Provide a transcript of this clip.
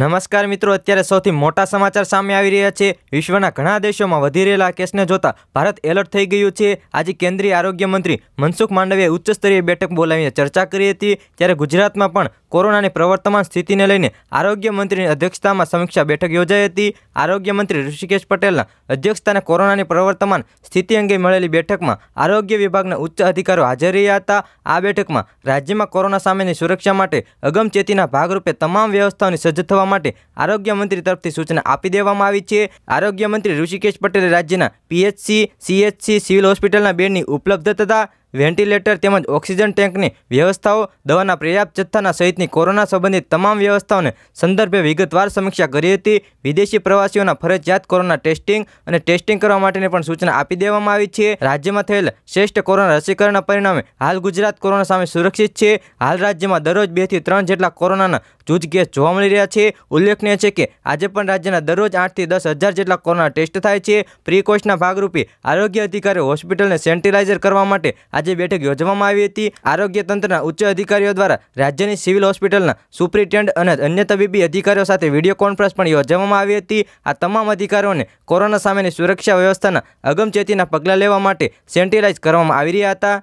નમસ્કાર મિત્રો અત્યારે સૌથી મોટા સમાચાર સામે આવી રહ્યા છે વિશ્વના ઘણા દેશોમાં વધી રહેલા કેસને જોતા ભારત એલર્ટ થઈ ગયું છે આજે કેન્દ્રીય આરોગ્ય મંત્રી મનસુખ માંડવીએ ઉચ્ચસ્તરીય બેઠક બોલાવીને ચર્ચા કરી હતી ત્યારે ગુજરાતમાં પણ કોરોનાની પ્રવર્તમાન સ્થિતિને લઈને આરોગ્ય મંત્રીની અધ્યક્ષતામાં સમીક્ષા બેઠક યોજાઈ હતી આરોગ્ય મંત્રી ઋષિકેશ પટેલના અધ્યક્ષતાને કોરોનાની પ્રવર્તમાન સ્થિતિ અંગે મળેલી બેઠકમાં આરોગ્ય વિભાગના ઉચ્ચ અધિકારીઓ હાજર રહ્યા હતા આ બેઠકમાં રાજ્યમાં કોરોના સામેની સુરક્ષા માટે અગમચેતીના ભાગરૂપે તમામ વ્યવસ્થાઓની સજ્જ થવા કરવા માટે આરોગ્યમંત્રી તરફથી સૂચના આપી દેવામાં આવી છે આરોગ્યમંત્રી ઋષિકેશ પટેલે રાજ્યના પીએચસી સીએચસી સિવિલ હોસ્પિટલના બેડની ઉપલબ્ધતા વેન્ટિલેટર તેમજ ઓક્સિજન ટેન્કની વ્યવસ્થાઓ દવાના પર્યાપ્ત જથ્થાના સહિતની કોરોના સંબંધિત તમામ વ્યવસ્થાઓને સંદર્ભે વિગતવાર સમીક્ષા કરી હતી વિદેશી પ્રવાસીઓના ફરજિયાત કોરોના ટેસ્ટિંગ અને ટેસ્ટિંગ કરવા માટેની પણ સૂચના આપી દેવામાં આવી છે રાજ્યમાં થયેલ શ્રેષ્ઠ કોરોના રસીકરણના પરિણામે હાલ ગુજરાત કોરોના સામે સુરક્ષિત છે હાલ રાજ્યમાં દરરોજ બેથી ત્રણ જેટલા કોરોનાના જૂજ કેસ જોવા મળી રહ્યા છે ઉલ્લેખનીય છે કે આજે પણ રાજ્યના દરરોજ આઠથી દસ હજાર જેટલા કોરોના ટેસ્ટ થાય છે પ્રીકોશના ભાગરૂપે આરોગ્ય અધિકારી હોસ્પિટલને સેનિટાઇઝર કરવા માટે આજે આજે બેઠક યોજવામાં આવી હતી આરોગ્ય તંત્રના ઉચ્ચ અધિકારીઓ દ્વારા રાજ્યની સિવિલ હોસ્પિટલના સુપ્રિન્ટેન્ડ અને અન્ય તબીબી અધિકારીઓ સાથે વિડીયો કોન્ફરન્સ પણ યોજવામાં આવી હતી આ તમામ અધિકારીઓને કોરોના સામેની સુરક્ષા વ્યવસ્થાના અગમચેતીના પગલાં લેવા માટે સેન્ટિલાઇઝ કરવામાં આવી રહ્યા હતા